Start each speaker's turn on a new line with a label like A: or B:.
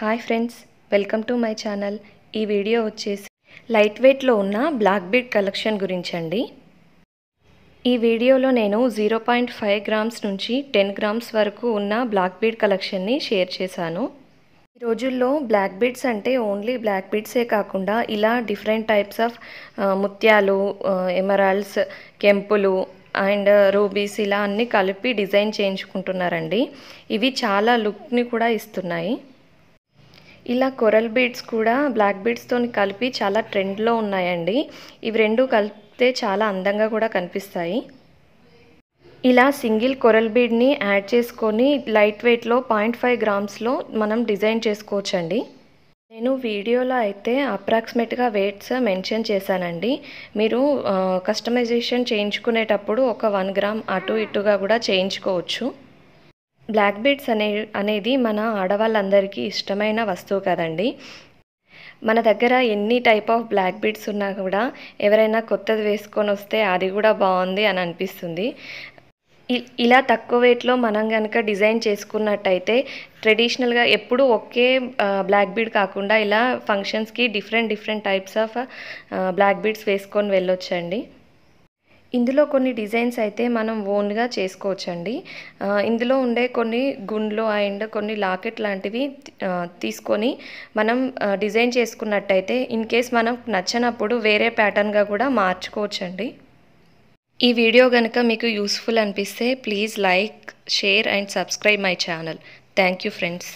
A: hi friends welcome to my channel ఈ video వచ్చేసి light వెయిట్లో ఉన్న బ్లాక్ బీడ్ కలెక్షన్ గురించి అండి ఈ వీడియోలో నేను జీరో పాయింట్ ఫైవ్ గ్రామ్స్ నుంచి టెన్ గ్రామ్స్ వరకు ఉన్న బ్లాక్ బీడ్ కలెక్షన్ని షేర్ చేశాను ఈ రోజుల్లో బ్లాక్ బీడ్స్ అంటే ఓన్లీ బ్లాక్ బీడ్సే కాకుండా ఇలా డిఫరెంట్ టైప్స్ ఆఫ్ ముత్యాలు ఎమరాల్స్ కెంపులు అండ్ రూబీస్ ఇలా అన్నీ కలిపి డిజైన్ చేయించుకుంటున్నారండి ఇవి చాలా లుక్ని కూడా ఇస్తున్నాయి ఇలా కొరల్ బీడ్స్ కూడా బ్లాక్ బీడ్స్తో కలిపి చాలా ట్రెండ్లో ఉన్నాయండి ఇవి రెండు కలిపితే చాలా అందంగా కూడా కనిపిస్తాయి ఇలా సింగిల్ కొరల్ బీడ్ని యాడ్ చేసుకొని లైట్ వెయిట్లో పాయింట్ ఫైవ్ గ్రామ్స్లో మనం డిజైన్ చేసుకోవచ్చండి నేను వీడియోలో అయితే అప్రాక్సిమేట్గా వెయిట్స్ మెన్షన్ చేశానండి మీరు కస్టమైజేషన్ చేయించుకునేటప్పుడు ఒక వన్ గ్రామ్ అటు ఇటుగా కూడా చేయించుకోవచ్చు బ్లాక్ బీడ్స్ అనే అనేది మన ఆడవాళ్ళందరికీ ఇష్టమైన వస్తువు కదండి మన దగ్గర ఎన్ని టైప్ ఆఫ్ బ్లాక్ బీడ్స్ ఉన్నా కూడా ఎవరైనా కొత్తది వేసుకొని వస్తే అది కూడా బాగుంది అని అనిపిస్తుంది ఇలా తక్కువ వెయిట్లో మనం కనుక డిజైన్ చేసుకున్నట్టయితే ట్రెడిషనల్గా ఎప్పుడూ ఒకే బ్లాక్ బీడ్ కాకుండా ఇలా ఫంక్షన్స్కి different different types of black beads వేసుకొని వెళ్ళొచ్చండి ఇందులో కొన్ని డిజైన్స్ అయితే మనం ఓన్గా చేసుకోవచ్చండి ఇందులో ఉండే కొన్ని గుండ్లు అండ్ కొన్ని లాకెట్ లాంటివి తీసుకొని మనం డిజైన్ చేసుకున్నట్టయితే ఇన్ కేస్ మనం నచ్చినప్పుడు వేరే ప్యాటర్న్గా కూడా మార్చుకోవచ్చండి ఈ వీడియో కనుక మీకు యూస్ఫుల్ అనిపిస్తే please like share and subscribe my channel thank you friends